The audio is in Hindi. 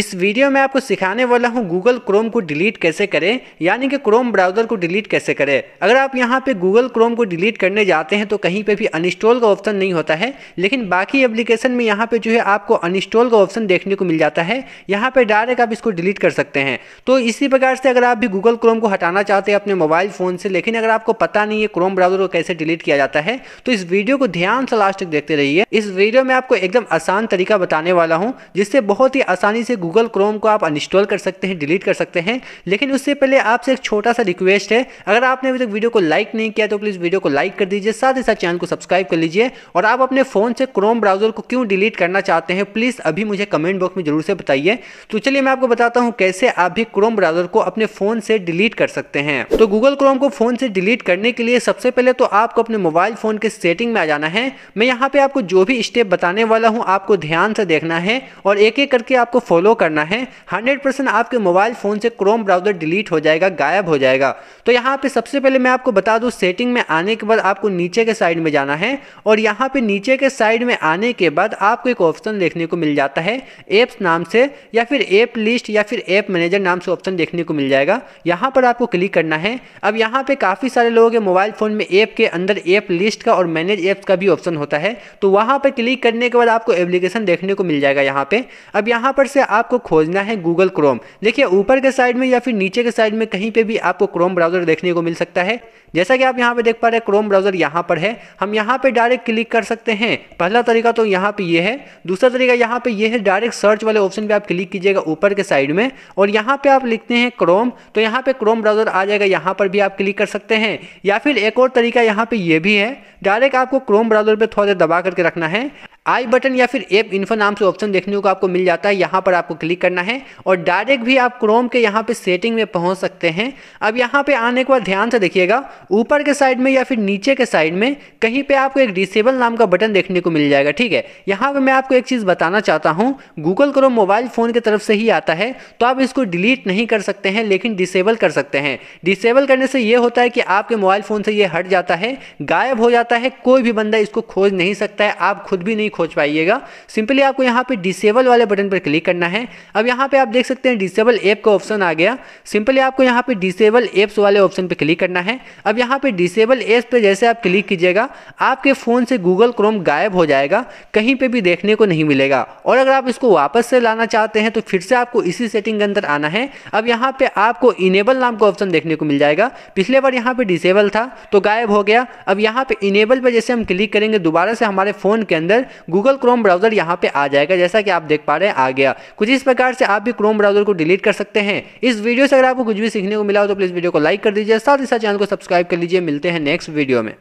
इस वीडियो में आपको सिखाने वाला हूँ गूगल क्रोम को डिलीट कैसे करें यानी कि क्रोम ब्राउज़र को डिलीट कैसे करें अगर आप यहाँ पे गूगल क्रोम को डिलीट करने जाते हैं तो कहीं पे भी अनस्टॉल का ऑप्शन नहीं होता है लेकिन बाकी एप्लीकेशन में यहाँ पे जो है आपको अनस्टॉल का ऑप्शन देखने को मिल जाता है यहाँ पर डायरेक्ट आप इसको डिलीट कर सकते हैं तो इसी प्रकार से अगर आप भी गूगल क्रोम को हटाना चाहते हैं अपने मोबाइल फ़ोन से लेकिन अगर आपको पता नहीं है क्रोम ब्राउज़र को कैसे डिलीट किया जाता है तो इस वीडियो को ध्यान से लास्ट तक देखते रहिए इस वीडियो में आपको एकदम आसान तरीका बताने वाला हूँ जिससे बहुत ही आसानी से गूगल क्रोम को आप अनस्टॉल कर सकते हैं डिलीट कर सकते हैं लेकिन उससे पहले आपसे एक छोटा सा रिक्वेस्ट है अगर आपने अभी तक वीडियो को लाइक नहीं किया तो प्लीज़ वीडियो को लाइक कर दीजिए साथ ही साथ चैनल को सब्सक्राइब कर लीजिए और आप अपने फ़ोन से क्रोम ब्राउजर को क्यों डिलीट करना चाहते हैं प्लीज़ अभी मुझे कमेंट बॉक्स में ज़रूर से बताइए तो चलिए मैं आपको बताता हूँ कैसे आप भी क्रोम ब्राउजर को अपने फ़ोन से डिलीट कर सकते हैं तो गूगल क्रोम को फ़ोन से डिलीट करने के लिए सबसे पहले तो आपको अपने मोबाइल फ़ोन के सेटिंग में आ जाना है मैं यहाँ पे आपको जो भी स्टेप बताने वाला हूँ आपको ध्यान से देखना है और एक एक करके आपको फॉलो करना है 100 परसेंट आपके मोबाइल फ़ोन से क्रोम ब्राउज़र डिलीट हो जाएगा गायब हो जाएगा तो यहाँ पे सबसे पहले मैं आपको बता दूँ सेटिंग में आने के बाद आपको नीचे के साइड में जाना है और यहाँ पे नीचे के साइड में आने के बाद आपको एक ऑप्शन देखने को मिल जाता है एप्स नाम से या फिर ऐप लिस्ट या फिर ऐप मैनेजर नाम से ऑप्शन देखने को मिल जाएगा यहाँ पर आपको क्लिक करना है अब यहाँ पर काफ़ी सारे लोगों के मोबाइल फ़ोन में ऐप के अंदर ऐप लिस्ट का और मैनेज ऐप्स का भी ऑप्शन होता है तो वहाँ पर क्लिक करने के बाद आपको एप्लीकेशन देखने को मिल जाएगा यहाँ पर अब यहाँ पर से आप आपको खोजना है गूगल क्रोम देखिए ऊपर के साइड में या फिर नीचे के साइड में कहीं पे भी आपको क्रोम ब्राउज़र देखने को मिल सकता है जैसा कि आप यहाँ पे देख पा रहे हैं क्रोम ब्राउज़र यहाँ पर है हम यहाँ पे डायरेक्ट क्लिक कर सकते हैं पहला तरीका तो यहाँ पे ये यह है दूसरा तरीका यहाँ पे ये यह है डायरेक्ट सर्च वाले ऑप्शन पे आप क्लिक कीजिएगा ऊपर के साइड में और यहाँ पे आप लिखते हैं क्रोम तो यहाँ पे क्रोम ब्राउज़र आ जाएगा यहाँ पर भी आप क्लिक कर सकते हैं या फिर एक और तरीका यहाँ पे ये यह भी है डायरेक्ट आपको क्रोम ब्राउज़र पर थोड़ा दबा करके रखना है आई बटन या फिर एप इन्फो नाम से ऑप्शन देखने को आपको मिल जाता है यहाँ पर आपको क्लिक करना है और डायरेक्ट भी आप क्रोम के यहाँ पे सेटिंग में पहुँच सकते हैं अब यहाँ पे आने के बाद ध्यान से देखिएगा ऊपर के साइड में या फिर नीचे के साइड में कहीं पे आपको एक डिसेबल नाम का बटन देखने को मिल जाएगा ठीक है यहाँ पर मैं आपको एक चीज़ बताना चाहता हूँ गूगल क्रोम मोबाइल फ़ोन की तरफ से ही आता है तो आप इसको डिलीट नहीं कर सकते हैं लेकिन डिसेबल कर सकते हैं डिसेबल करने से ये होता है कि आपके मोबाइल फ़ोन से ये हट जाता है गायब हो जाता है कोई भी बंदा इसको खोज नहीं सकता है आप खुद भी नहीं खोज पाइएगा सिंपली आपको यहाँ पे डिसेबल वाले बटन पर क्लिक करना है अब यहाँ पे आप देख सकते हैं डिसेबल ऐप का ऑप्शन आ गया सिंपली आपको यहाँ पे डिसेबल ऐप्स वाले ऑप्शन पर क्लिक करना है अब यहाँ पे डिसेबल ऐप्स पर जैसे आप क्लिक कीजिएगा आपके फ़ोन से गूगल क्रोम गायब हो जाएगा कहीं पर भी देखने को नहीं मिलेगा और अगर आप इसको वापस से लाना चाहते हैं तो फिर से आपको इसी सेटिंग के अंदर आना है अब यहाँ पर आपको इनेबल नाम का ऑप्शन देखने को मिल जाएगा पिछले बार यहाँ पर डिसेबल था तो गायब हो गया अब यहाँ पे इनेबल पर जैसे हम क्लिक करेंगे दोबारा से हमारे फ़ोन के अंदर गूगल क्रोम ब्राउज़र यहाँ पे आ जाएगा जैसा कि आप देख पा रहे हैं आ गया कुछ इस प्रकार से आप भी क्रोम ब्राउज़र को डिलीट कर सकते हैं इस वीडियो से अगर आपको कुछ भी सीखने को मिला हो तो प्लीज़ वीडियो को लाइक कर दीजिए साथ ही साथ चैनल को सब्सक्राइब कर लीजिए मिलते हैं नेक्स्ट वीडियो में